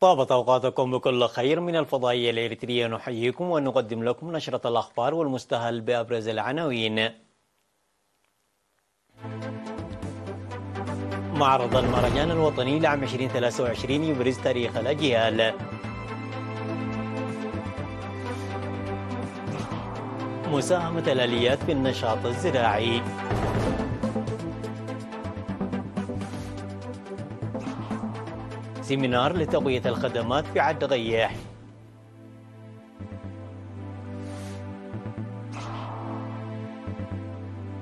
طابت أوقاتكم بكل خير من الفضائية الإريترية نحييكم ونقدم لكم نشرة الأخبار والمستهل بأبرز العناوين معرض المهرجان الوطني لعام 2023 يبرز تاريخ الأجيال مساهمة الآليات في النشاط الزراعي سيمينار لتقوية الخدمات في عد غياح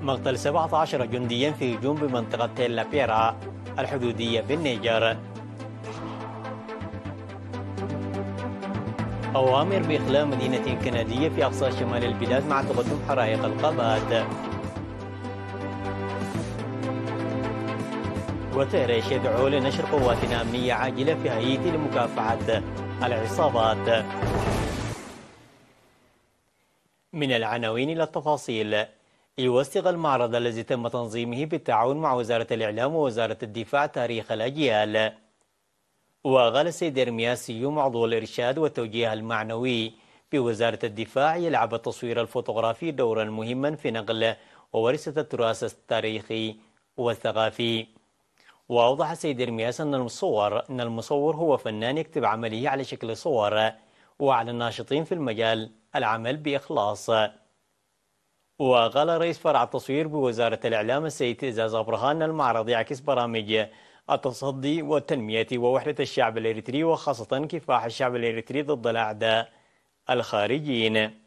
مقتل 17 جنديا في هجوم بمنطقة تيلا بيرا الحدودية بالنيجر أوامر بإخلاء مدينة كندية في أقصى شمال البلاد مع تقدم حرائق القباد وتهريش يدعو لنشر قوات أمنية عاجلة في هايتي لمكافحة العصابات من العناوين إلى التفاصيل يوثق المعرض الذي تم تنظيمه بالتعاون مع وزارة الإعلام ووزارة الدفاع تاريخ الأجيال وغال السيد إرمياسي عضو الإرشاد والتوجيه المعنوي بوزارة الدفاع يلعب التصوير الفوتوغرافي دورا مهما في نقل وورثة التراث التاريخي والثقافي وأوضح السيد إرمياس أن المصور أن المصور هو فنان يكتب عمله على شكل صور وعلى الناشطين في المجال العمل بإخلاص وقال رئيس فرع التصوير بوزارة الإعلام السيد إزاز أبرهان أن المعرض يعكس برامج التصدي والتنمية ووحدة الشعب الإريتري وخاصة كفاح الشعب الإريتري ضد الأعداء الخارجيين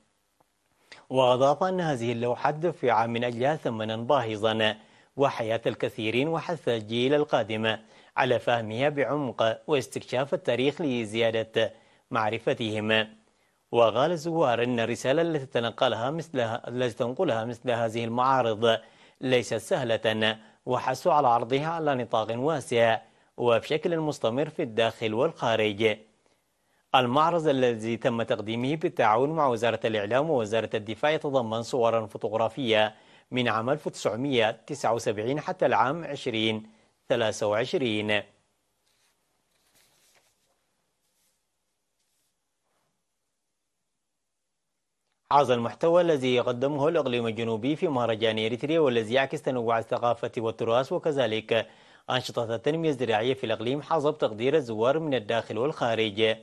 وأضاف أن هذه اللوحة دفع من أجلها ثمنا باهظا وحياة الكثيرين وحث الجيل القادم على فهمها بعمق واستكشاف التاريخ لزيادة معرفتهم وقال الزوار أن الرسالة التي تنقلها مثل التي تنقلها مثل هذه المعارض ليست سهلة وحسوا على عرضها على نطاق واسع وبشكل مستمر في الداخل والخارج المعرض الذي تم تقديمه بالتعاون مع وزارة الإعلام ووزارة الدفاع يتضمن صورا فوتوغرافية من عام 1979 حتى العام 2023 هذا المحتوى الذي يقدمه الإقليم الجنوبي في مهرجان إريتريا والذي يعكس تنوع الثقافة والتراث وكذلك أنشطة التنمية الزراعية في الإقليم حسب تقدير الزوار من الداخل والخارج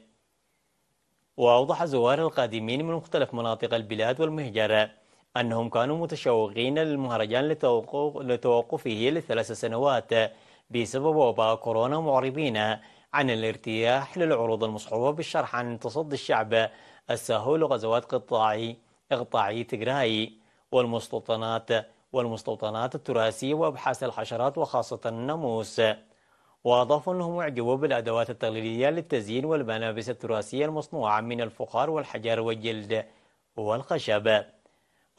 وأوضح الزوار القادمين من مختلف مناطق البلاد والمهجرة أنهم كانوا متشوقين للمهرجان لتوقف لتوقفه لثلاث سنوات بسبب وباء كورونا معربين عن الارتياح للعروض المصحوبة بالشرح عن تصدي الشعب الساهو لغزوات قطاعي إقطاعي تجراي والمستوطنات والمستوطنات التراثية وأبحاث الحشرات وخاصة الناموس وأضافوا أنهم أعجبوا بالأدوات التقليدية للتزيين والملابس التراثية المصنوعة من الفخار والحجر والجلد والخشب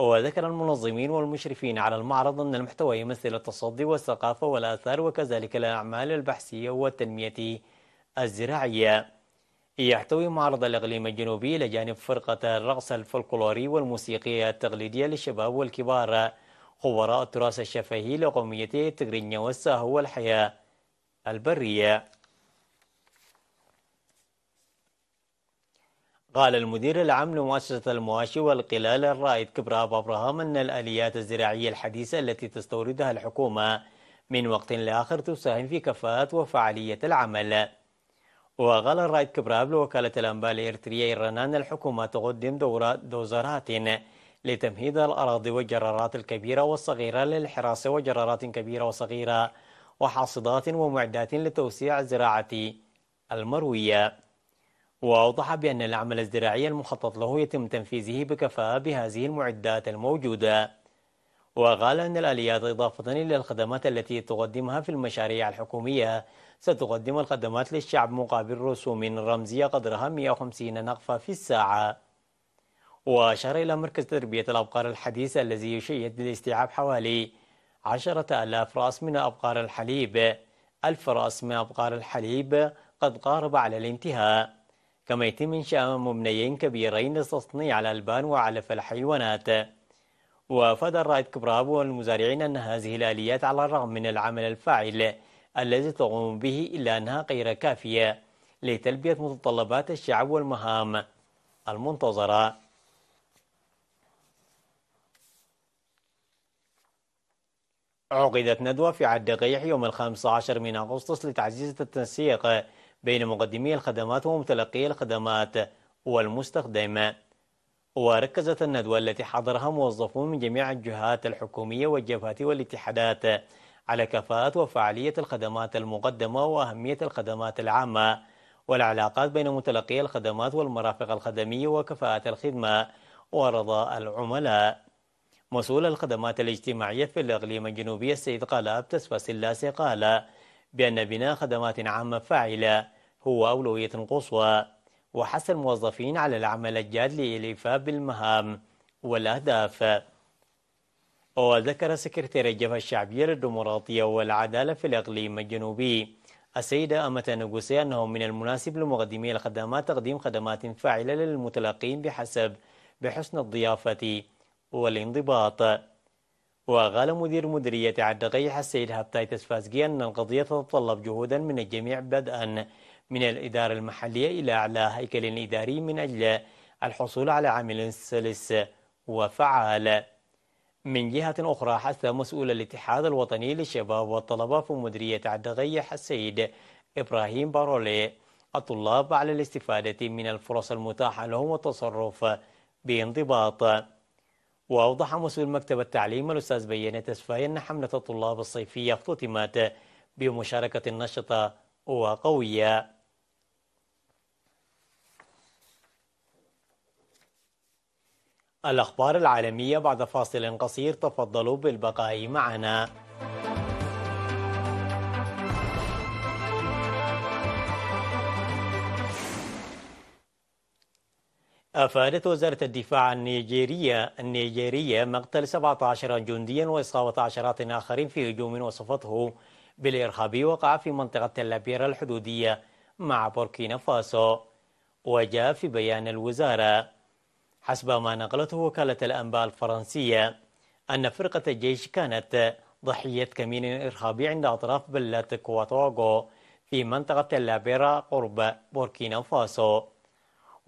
وذكر المنظمين والمشرفين على المعرض أن المحتوى يمثل التصدي والثقافة والآثار وكذلك الأعمال البحثية والتنمية الزراعية يحتوي معرض الإقليم الجنوبي إلى جانب فرقة الرقص الفلكلوري والموسيقية التقليدية للشباب والكبار خبراء التراث الشفهي لقومية التجرينية والساهو والحياة البرية قال المدير العام لمؤسسة المواشي والقلال الرائد كبراب أبراهام أن الآليات الزراعية الحديثة التي تستوردها الحكومة من وقت لآخر تساهم في كفاءة وفعالية العمل وقال الرائد كبراب لوكالة الأنباء الإرترية الرنان الحكومة تقدم دورات دوزرات لتمهيد الأراضي والجرارات الكبيرة والصغيرة للحراسة وجرارات كبيرة وصغيرة وحاصدات ومعدات لتوسيع الزراعة المروية وأوضح بأن العمل الزراعي المخطط له يتم تنفيذه بكفاءة بهذه المعدات الموجودة وقال أن الآليات إضافة إلى الخدمات التي تقدمها في المشاريع الحكومية ستقدم الخدمات للشعب مقابل رسوم رمزية قدرها 150 نقفة في الساعة وأشار إلى مركز تربية الأبقار الحديث الذي يشيد لاستيعاب حوالي عشرة ألاف رأس من أبقار الحليب ألف رأس من أبقار الحليب قد قارب على الانتهاء كما يتم إنشاء مبنيين كبيرين للتصنيع على الألبان وعلف الحيوانات وأفاد الرائد كبراب والمزارعين أن هذه الآليات على الرغم من العمل الفاعل الذي تقوم به إلا أنها غير كافية لتلبية متطلبات الشعب والمهام المنتظرة عقدت ندوة في عد قيح يوم الخامس عشر من أغسطس لتعزيز التنسيق بين مقدمي الخدمات ومتلقي الخدمات والمستخدم وركزت الندوة التي حضرها موظفون من جميع الجهات الحكومية والجبهات والاتحادات على كفاءة وفعالية الخدمات المقدمة وأهمية الخدمات العامة والعلاقات بين متلقي الخدمات والمرافق الخدمية وكفاءة الخدمة ورضاء العملاء مسؤول الخدمات الاجتماعية في الإقليم الجنوبي السيد قلاب تسفى سلاسي قال بأن بناء خدمات عامة فاعلة هو أولوية قصوى وحث الموظفين على العمل الجاد للإيفاء بالمهام والأهداف وذكر سكرتير الجبهة الشعبية للديمقراطية والعدالة في الإقليم الجنوبي السيدة أمة نقوسي أنه من المناسب لمقدمي الخدمات تقديم خدمات فاعلة للمتلقين بحسب بحسن الضيافة والانضباط وقال مدير مديرية عدقية السيد هبتاي تسفاسقي أن القضية تتطلب جهودا من الجميع بدءا من الإدارة المحلية إلى أعلى هيكل إداري من أجل الحصول على عمل سلس وفعال من جهة أخرى حث مسؤول الاتحاد الوطني للشباب والطلبة في مديرية عدقية السيد إبراهيم بارولي الطلاب على الاستفادة من الفرص المتاحة لهم والتصرف بانضباط وأوضح مسؤول مكتب التعليم الأستاذ بيان تسفاي أن حملة الطلاب الصيفية اختتمت بمشاركة نشطة وقوية الأخبار العالمية بعد فاصل قصير تفضلوا بالبقاء معنا أفادت وزارة الدفاع النيجيرية النيجيرية مقتل 17 جنديا وإصابة عشرات آخرين في هجوم وصفته بالإرهابي وقع في منطقة اللابيرا الحدودية مع بوركينا فاسو وجاء في بيان الوزارة حسب ما نقلته وكالة الأنباء الفرنسية أن فرقة الجيش كانت ضحية كمين إرهابي عند أطراف بلدة كواتوغو في منطقة اللابيرا قرب بوركينا فاسو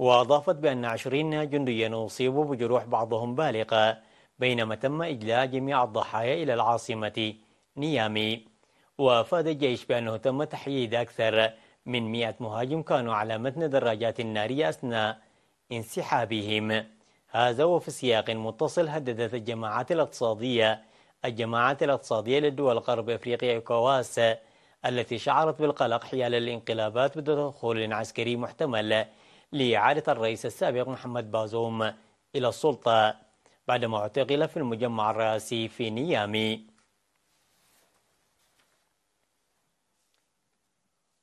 وأضافت بأن عشرين جنديا أصيبوا بجروح بعضهم بالغة بينما تم إجلاء جميع الضحايا إلى العاصمة نيامي وأفاد الجيش بأنه تم تحييد أكثر من 100 مهاجم كانوا على متن دراجات نارية أثناء انسحابهم هذا وفي سياق متصل هددت الجماعات الاقتصادية الجماعات الاقتصادية للدول غرب أفريقيا كواس التي شعرت بالقلق حيال الانقلابات بتدخل عسكري محتمل لإعادة الرئيس السابق محمد بازوم إلى السلطة بعدما اعتقل في المجمع الرئاسي في نيامي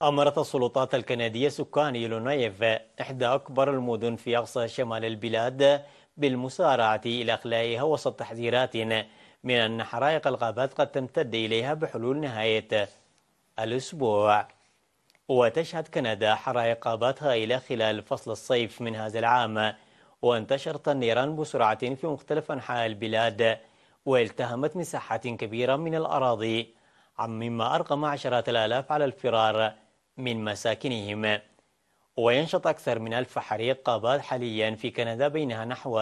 أمرت السلطات الكندية سكان يلونايف إحدى أكبر المدن في أقصى شمال البلاد بالمسارعة إلى إخلائها وسط تحذيرات من أن حرائق الغابات قد تمتد إليها بحلول نهاية الأسبوع وتشهد كندا حرائق غابات هائلة خلال فصل الصيف من هذا العام وانتشرت النيران بسرعة في مختلف أنحاء البلاد والتهمت مساحات كبيرة من الأراضي مما أرقم عشرات الآلاف على الفرار من مساكنهم وينشط أكثر من ألف حريق غابات حاليا في كندا بينها نحو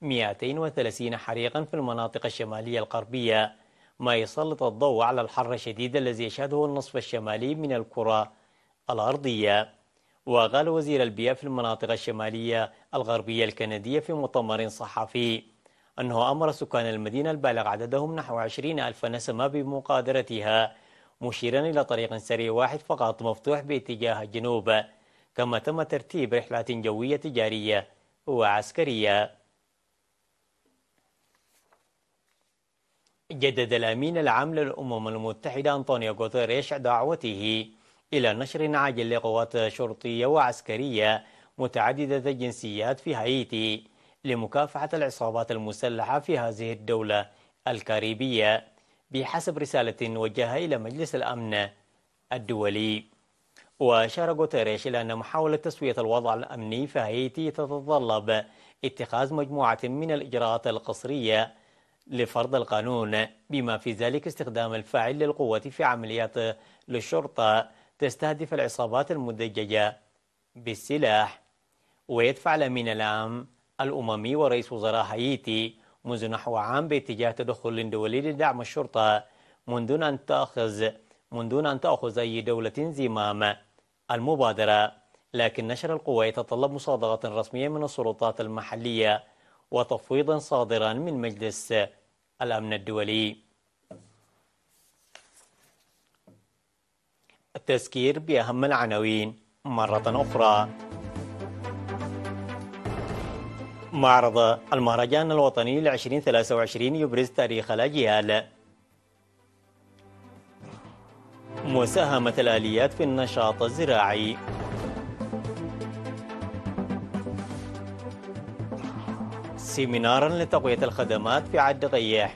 230 حريقا في المناطق الشمالية الغربية ما يسلط الضوء على الحر الشديد الذي يشهده النصف الشمالي من الكرة الأرضية وقال وزير البيئة في المناطق الشمالية الغربية الكندية في مؤتمر صحفي أنه أمر سكان المدينة البالغ عددهم نحو 20 ألف نسمة بمغادرتها مشيرا إلى طريق سريع واحد فقط مفتوح باتجاه الجنوب كما تم ترتيب رحلات جوية تجارية وعسكرية جدد الأمين العام للأمم المتحدة أنطونيو غوتيريش دعوته إلى نشر عاجل لقوات شرطية وعسكرية متعددة الجنسيات في هايتي لمكافحة العصابات المسلحة في هذه الدولة الكاريبية بحسب رسالة وجهها إلى مجلس الأمن الدولي وأشار غوتيريش إلى أن محاولة تسوية الوضع الأمني في هايتي تتطلب اتخاذ مجموعة من الإجراءات القصرية لفرض القانون بما في ذلك استخدام الفاعل للقوة في عمليات للشرطة تستهدف العصابات المدججة بالسلاح ويدفع الامين العام الأممي ورئيس وزراء هايتي منذ نحو عام باتجاه تدخل دولي لدعم الشرطة من دون أن تأخذ من دون أن تأخذ أي دولة زمام المبادرة لكن نشر القوى يتطلب مصادقة رسمية من السلطات المحلية وتفويضا صادرا من مجلس الأمن الدولي التذكير بأهم العناوين مرة أخرى معرض المهرجان الوطني لـ 2023 يبرز تاريخ الأجيال مساهمة الآليات في النشاط الزراعي سيمينارا لتقوية الخدمات في عد غياح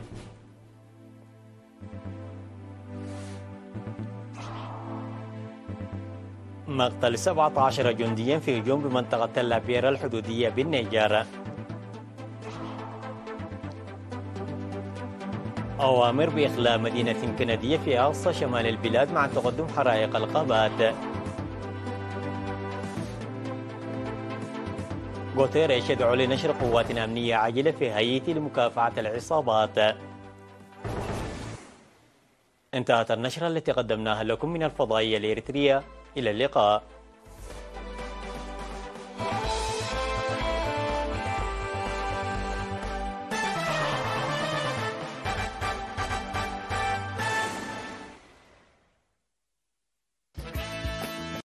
مقتل 17 جنديا في هجوم بمنطقة لابيرا الحدودية بالنيجر أوامر بإخلاء مدينة كندية في أقصى شمال البلاد مع تقدم حرائق الغابات غوتيريش يدعو لنشر قوات أمنية عاجلة في هايتي لمكافحة العصابات انتهت النشرة التي قدمناها لكم من الفضائية الإريترية إلى اللقاء